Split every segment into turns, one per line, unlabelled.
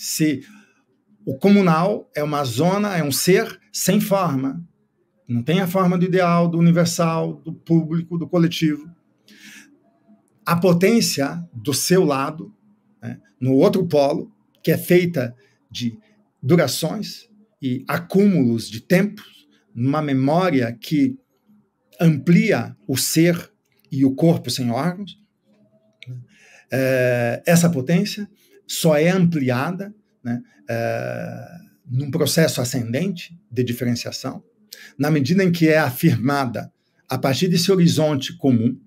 se o comunal é uma zona, é um ser sem forma. Não tem a forma do ideal, do universal, do público, do coletivo. A potência do seu lado, né, no outro polo, que é feita de durações e acúmulos de tempos, numa memória que amplia o ser e o corpo sem órgãos, é, essa potência só é ampliada né, uh, num processo ascendente de diferenciação, na medida em que é afirmada a partir desse horizonte comum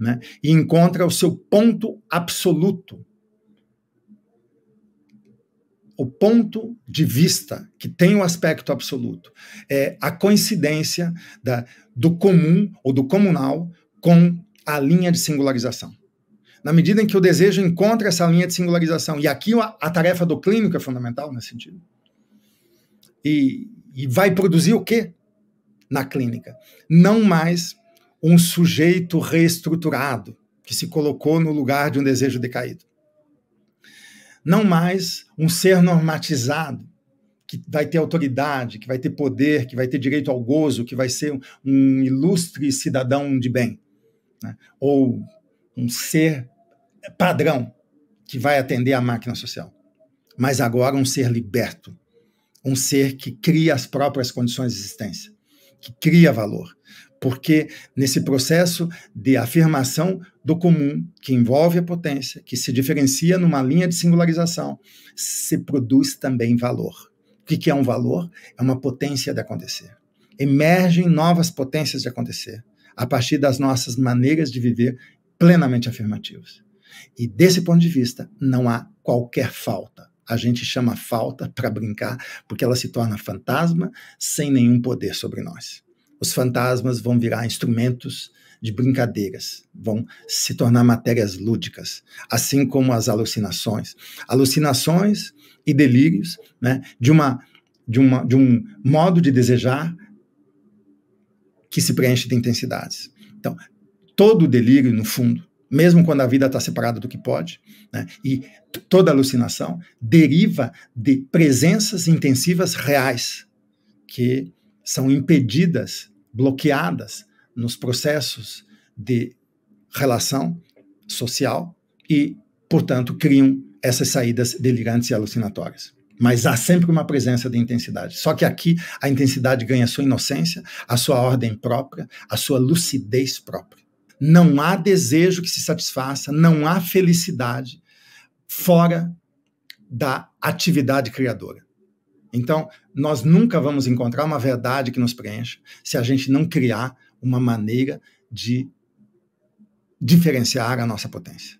né, e encontra o seu ponto absoluto, o ponto de vista que tem o aspecto absoluto, é a coincidência da, do comum ou do comunal com a linha de singularização na medida em que o desejo encontra essa linha de singularização. E aqui a, a tarefa do clínico é fundamental nesse sentido. E, e vai produzir o quê na clínica? Não mais um sujeito reestruturado que se colocou no lugar de um desejo decaído. Não mais um ser normatizado que vai ter autoridade, que vai ter poder, que vai ter direito ao gozo, que vai ser um ilustre cidadão de bem, né? ou um ser padrão que vai atender à máquina social, mas agora um ser liberto, um ser que cria as próprias condições de existência, que cria valor. Porque nesse processo de afirmação do comum, que envolve a potência, que se diferencia numa linha de singularização, se produz também valor. O que é um valor? É uma potência de acontecer. Emergem novas potências de acontecer a partir das nossas maneiras de viver plenamente afirmativas. E desse ponto de vista, não há qualquer falta. A gente chama falta para brincar, porque ela se torna fantasma sem nenhum poder sobre nós. Os fantasmas vão virar instrumentos de brincadeiras, vão se tornar matérias lúdicas, assim como as alucinações. Alucinações e delírios né, de, uma, de, uma, de um modo de desejar que se preenche de intensidades. Então, todo delírio, no fundo, mesmo quando a vida está separada do que pode, né? e toda alucinação deriva de presenças intensivas reais que são impedidas, bloqueadas nos processos de relação social e, portanto, criam essas saídas delirantes e alucinatórias. Mas há sempre uma presença de intensidade. Só que aqui a intensidade ganha sua inocência, a sua ordem própria, a sua lucidez própria não há desejo que se satisfaça, não há felicidade fora da atividade criadora. Então, nós nunca vamos encontrar uma verdade que nos preencha se a gente não criar uma maneira de diferenciar a nossa potência.